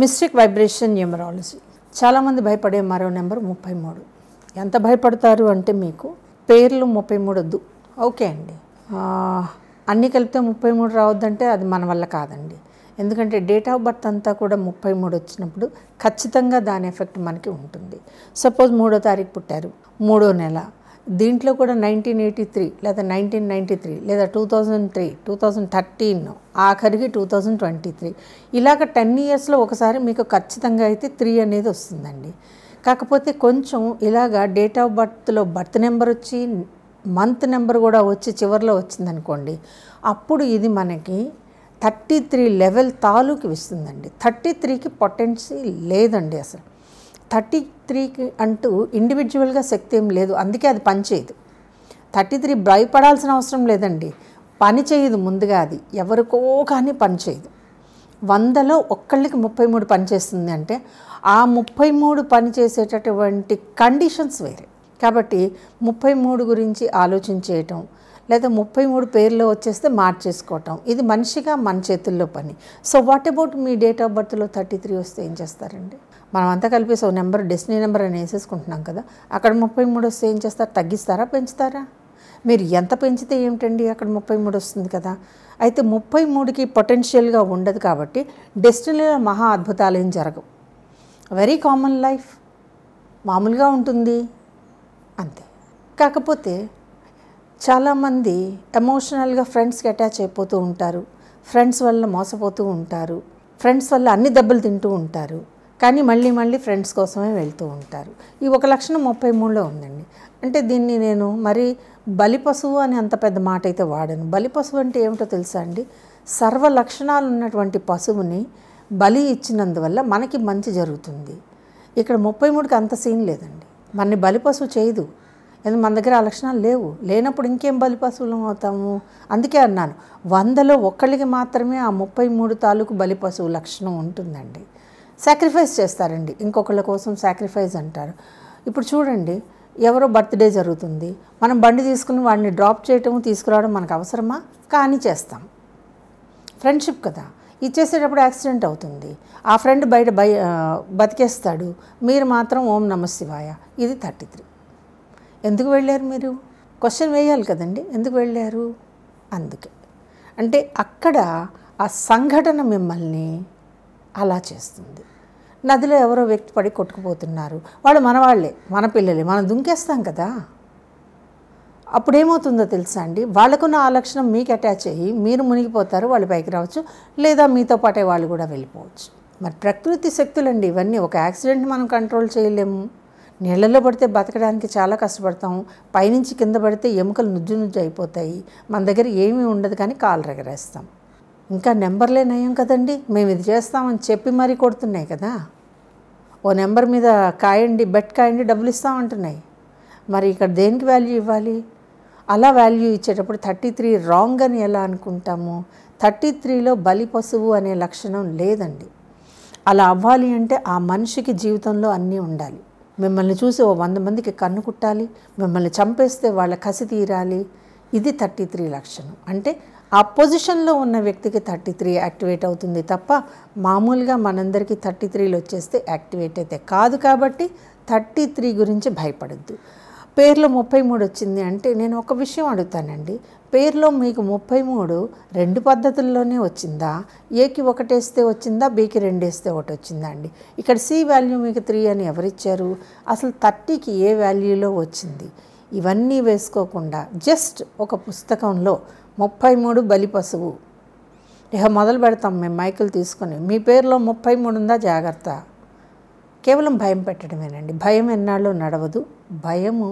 mystic vibration numerology చాలామంది భయపడే మరో నెంబర్ ముప్పై మూడు ఎంత భయపడతారు అంటే మీకు పేర్లు ముప్పై మూడు వద్దు ఓకే అండి అన్నీ కలిపితే ముప్పై మూడు రావద్దంటే అది మన వల్ల కాదండి ఎందుకంటే డేట్ ఆఫ్ బర్త్ అంతా కూడా ముప్పై మూడు వచ్చినప్పుడు ఖచ్చితంగా దాని ఎఫెక్ట్ మనకి ఉంటుంది సపోజ్ మూడో తారీఖు పుట్టారు మూడో నెల దీంట్లో కూడా నైన్టీన్ ఎయిటీ త్రీ లేదా నైన్టీన్ నైంటీ త్రీ లేదా two thousand three two thousand thirteen ఆఖరికి టూ థౌజండ్ ట్వంటీ త్రీ ఇలాగ టెన్ ఇయర్స్లో ఒకసారి మీకు ఖచ్చితంగా అయితే త్రీ అనేది వస్తుందండి కాకపోతే కొంచెం ఇలాగ డేట్ ఆఫ్ బర్త్లో బర్త్ నెంబర్ వచ్చి మంత్ నెంబర్ కూడా వచ్చి చివరిలో వచ్చిందనుకోండి అప్పుడు ఇది మనకి థర్టీ త్రీ లెవెల్ తాలూకి ఇస్తుందండి థర్టీ త్రీకి పొటెన్సీ లేదండి అసలు థర్టీ త్రీకి అంటూ ఇండివిజువల్గా శక్తి ఏం లేదు అందుకే అది పనిచేయదు థర్టీ త్రీ భయపడాల్సిన అవసరం లేదండి పని చేయదు ముందుగా అది ఎవరికో కానీ పని చేయదు వందలో ఒక్కళ్ళకి ముప్పై మూడు పనిచేస్తుంది అంటే ఆ ముప్పై మూడు పనిచేసేటటువంటి కండిషన్స్ వేరే కాబట్టి ముప్పై మూడు గురించి ఆలోచించేయటం లేదా ముప్పై మూడు పేర్లు వచ్చేస్తే మార్చేసుకోవటం ఇది మనిషిగా మన చేతుల్లో పని సో వాట్ అబౌట్ మీ డేట్ ఆఫ్ బర్త్లో థర్టీ త్రీ వస్తే ఏం చేస్తారండి మనం అంతా కలిపి సో నెంబర్ డెస్టినీ నెంబర్ అని వేసేసుకుంటున్నాం కదా అక్కడ ముప్పై మూడు వస్తే ఏం చేస్తారు తగ్గిస్తారా పెంచుతారా మీరు ఎంత పెంచితే ఏమిటండి అక్కడ ముప్పై మూడు వస్తుంది కదా అయితే ముప్పై మూడుకి పొటెన్షియల్గా ఉండదు కాబట్టి డెస్టినీలో మహా అద్భుతాలు ఏం జరగవు వెరీ కామన్ లైఫ్ మామూలుగా ఉంటుంది అంతే కాకపోతే చాలామంది ఎమోషనల్గా ఫ్రెండ్స్కి అటాచ్ అయిపోతూ ఉంటారు ఫ్రెండ్స్ వల్ల మోసపోతూ ఉంటారు ఫ్రెండ్స్ వల్ల అన్ని దెబ్బలు తింటూ ఉంటారు కానీ మళ్ళీ మళ్ళీ ఫ్రెండ్స్ కోసమే వెళ్తూ ఉంటారు ఈ ఒక లక్షణం ముప్పై మూడులో ఉందండి అంటే దీన్ని నేను మరి బలిపశువు అని అంత పెద్ద మాట అయితే బలి బలిపశువు అంటే ఏమిటో తెలుసా అండి సర్వ లక్షణాలు ఉన్నటువంటి పశువుని బలి ఇచ్చినందువల్ల మనకి మంచి జరుగుతుంది ఇక్కడ ముప్పై మూడుకి అంత సీన్ లేదండి బలి బలిపశువు చేయదు ఎందుకు మన దగ్గర ఆ లక్షణాలు లేవు లేనప్పుడు ఇంకేం పశువులు అవుతాము అందుకే అన్నాను వందలో ఒక్కళ్ళకి మాత్రమే ఆ ముప్పై మూడు తాలూకు బలిపశువు లక్షణం ఉంటుందండి సాక్రిఫైస్ చేస్తారండి ఇంకొకళ్ళ కోసం సాక్రిఫైస్ అంటారు ఇప్పుడు చూడండి ఎవరో బర్త్డే జరుగుతుంది మనం బండి తీసుకుని వాడిని డ్రాప్ చేయటం తీసుకురావడం మనకు అవసరమా కానీ చేస్తాం ఫ్రెండ్షిప్ కదా ఇచ్చేసేటప్పుడు యాక్సిడెంట్ అవుతుంది ఆ ఫ్రెండ్ బయట బయ బతికేస్తాడు మీరు మాత్రం ఓం నమ శివాయ ఇది థర్టీ త్రీ ఎందుకు వెళ్ళారు మీరు క్వశ్చన్ వేయాలి కదండి ఎందుకు వెళ్ళారు అందుకే అంటే అక్కడ ఆ సంఘటన మిమ్మల్ని అలా చేస్తుంది నదిలో ఎవరో వ్యక్తి పడి కొట్టుకుపోతున్నారు వాళ్ళు మనవాళ్లే మన పిల్లలే మనం దుంకేస్తాం కదా అప్పుడేమవుతుందో తెలుసా అండి వాళ్ళకున్న ఆ లక్షణం మీకు అటాచ్ అయ్యి మీరు మునిగిపోతారు వాళ్ళు పైకి రావచ్చు లేదా మీతో పాటే వాళ్ళు కూడా వెళ్ళిపోవచ్చు మరి ప్రకృతి శక్తులండి ఇవన్నీ ఒక యాక్సిడెంట్ మనం కంట్రోల్ చేయలేము నీళ్ళలో పడితే బతకడానికి చాలా కష్టపడతాం పైనుంచి కింద పడితే ఎముకలు నుజ్జు నుజ్జు అయిపోతాయి మన దగ్గర ఏమీ ఉండదు కానీ కాలు రగరేస్తాం ఇంకా నెంబర్లే నయం కదండి మేము ఇది చేస్తామని చెప్పి మరీ కొడుతున్నాయి కదా ఓ నెంబర్ మీద కాయండి బెట్ కాయండి డబ్బులు ఇస్తామంటున్నాయి మరి ఇక్కడ దేనికి వాల్యూ ఇవ్వాలి అలా వాల్యూ ఇచ్చేటప్పుడు థర్టీ త్రీ రాంగ్ అని ఎలా అనుకుంటాము థర్టీ త్రీలో బలి పశువు అనే లక్షణం లేదండి అలా అవ్వాలి అంటే ఆ మనిషికి జీవితంలో అన్నీ ఉండాలి మిమ్మల్ని చూసి ఓ వంద మందికి కన్ను కుట్టాలి మిమ్మల్ని చంపేస్తే వాళ్ళ కసి తీరాలి ఇది థర్టీ త్రీ లక్షణం అంటే ఆ పొజిషన్లో ఉన్న వ్యక్తికి థర్టీ త్రీ యాక్టివేట్ అవుతుంది తప్ప మామూలుగా మనందరికీ థర్టీ త్రీలు వచ్చేస్తే యాక్టివేట్ అయితే కాదు కాబట్టి థర్టీ త్రీ గురించి భయపడద్దు పేర్లో ముప్పై మూడు వచ్చింది అంటే నేను ఒక విషయం అడుగుతానండి పేర్లో మీకు ముప్పై మూడు రెండు పద్ధతుల్లోనే వచ్చిందా ఏకి ఒకటేస్తే వచ్చిందా బీకి రెండేస్తే ఒకటి వచ్చిందా అండి ఇక్కడ సి వాల్యూ మీకు త్రీ అని ఎవరిచ్చారు అసలు థర్టీకి ఏ వాల్యూలో వచ్చింది ఇవన్నీ వేసుకోకుండా జస్ట్ ఒక పుస్తకంలో ముప్పై మూడు బలి పశువు ఇక మొదలు పెడతాం మేము మైకులు తీసుకొని మీ పేరులో ముప్పై మూడు ఉందా జాగ్రత్త కేవలం భయం పెట్టడమేనండి భయం ఎన్నాళ్ళు నడవదు భయము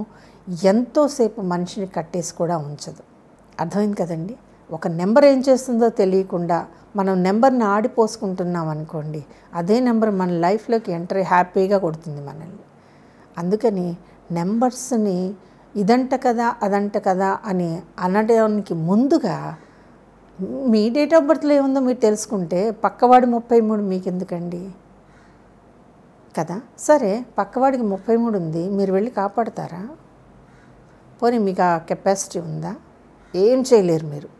ఎంతోసేపు మనిషిని కట్టేసి కూడా ఉంచదు అర్థమైంది కదండి ఒక నెంబర్ ఏం చేస్తుందో తెలియకుండా మనం నెంబర్ని ఆడిపోసుకుంటున్నాం అనుకోండి అదే నెంబర్ మన లైఫ్లోకి ఎంటర్ హ్యాపీగా కొడుతుంది మనల్ని అందుకని నెంబర్స్ని ఇదంట కదా అదంట కదా అని అనడానికి ముందుగా మీ డేట్ ఆఫ్ బర్త్లో ఏముందో మీరు తెలుసుకుంటే పక్కవాడి ముప్పై మూడు మీకు ఎందుకండి కదా సరే పక్కవాడికి ముప్పై మూడు ఉంది మీరు వెళ్ళి కాపాడతారా పోనీ మీకు ఆ కెపాసిటీ ఉందా ఏం చేయలేరు మీరు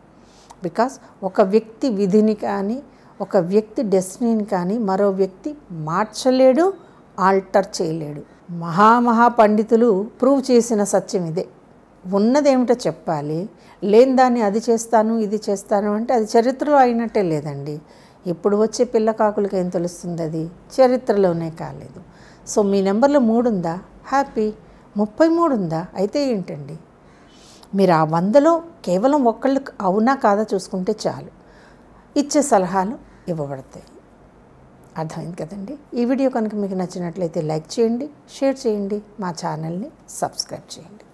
బికాస్ ఒక వ్యక్తి విధిని కానీ ఒక వ్యక్తి డెస్టినీని కానీ మరో వ్యక్తి మార్చలేడు ఆల్టర్ చేయలేడు మహామహా పండితులు ప్రూవ్ చేసిన సత్యం ఇదే ఉన్నదేమిటో చెప్పాలి లేని దాన్ని అది చేస్తాను ఇది చేస్తాను అంటే అది చరిత్రలో అయినట్టే లేదండి ఇప్పుడు వచ్చే పిల్లకాకులకి ఏం తెలుస్తుంది అది చరిత్రలోనే కాలేదు సో మీ నెంబర్లో మూడు ఉందా హ్యాపీ ముప్పై మూడు ఉందా అయితే ఏంటండి మీరు ఆ వందలో కేవలం ఒక్కళ్ళు అవునా కాదా చూసుకుంటే చాలు ఇచ్చే సలహాలు ఇవ్వబడతాయి అర్థమైంది కదండి ఈ వీడియో కనుక మీకు నచ్చినట్లయితే లైక్ చేయండి షేర్ చేయండి మా ఛానల్ని సబ్స్క్రైబ్ చేయండి